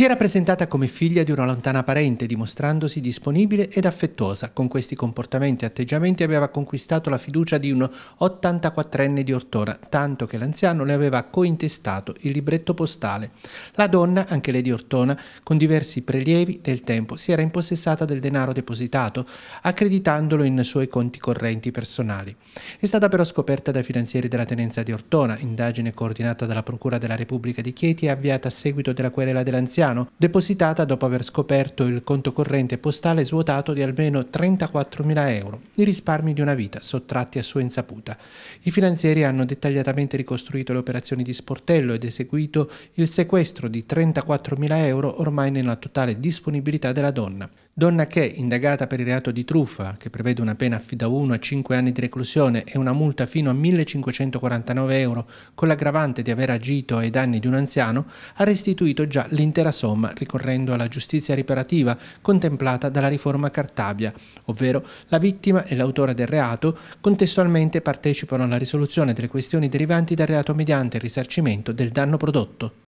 Si era presentata come figlia di una lontana parente, dimostrandosi disponibile ed affettuosa. Con questi comportamenti e atteggiamenti aveva conquistato la fiducia di un 84enne di Ortona, tanto che l'anziano le aveva cointestato il libretto postale. La donna, anche lei di Ortona, con diversi prelievi del tempo, si era impossessata del denaro depositato, accreditandolo in suoi conti correnti personali. È stata però scoperta dai finanzieri della tenenza di Ortona, indagine coordinata dalla Procura della Repubblica di Chieti e avviata a seguito della querela dell'anziano Milano, depositata dopo aver scoperto il conto corrente postale svuotato di almeno 34.000 euro, i risparmi di una vita sottratti a sua insaputa. I finanzieri hanno dettagliatamente ricostruito le operazioni di sportello ed eseguito il sequestro di 34.000 euro ormai nella totale disponibilità della donna. Donna che, indagata per il reato di truffa, che prevede una pena da 1 a 5 anni di reclusione e una multa fino a 1.549 euro, con l'aggravante di aver agito ai danni di un anziano, ha restituito già l'intera della somma ricorrendo alla giustizia riparativa contemplata dalla riforma Cartabia, ovvero la vittima e l'autore del reato contestualmente partecipano alla risoluzione delle questioni derivanti dal reato mediante il risarcimento del danno prodotto.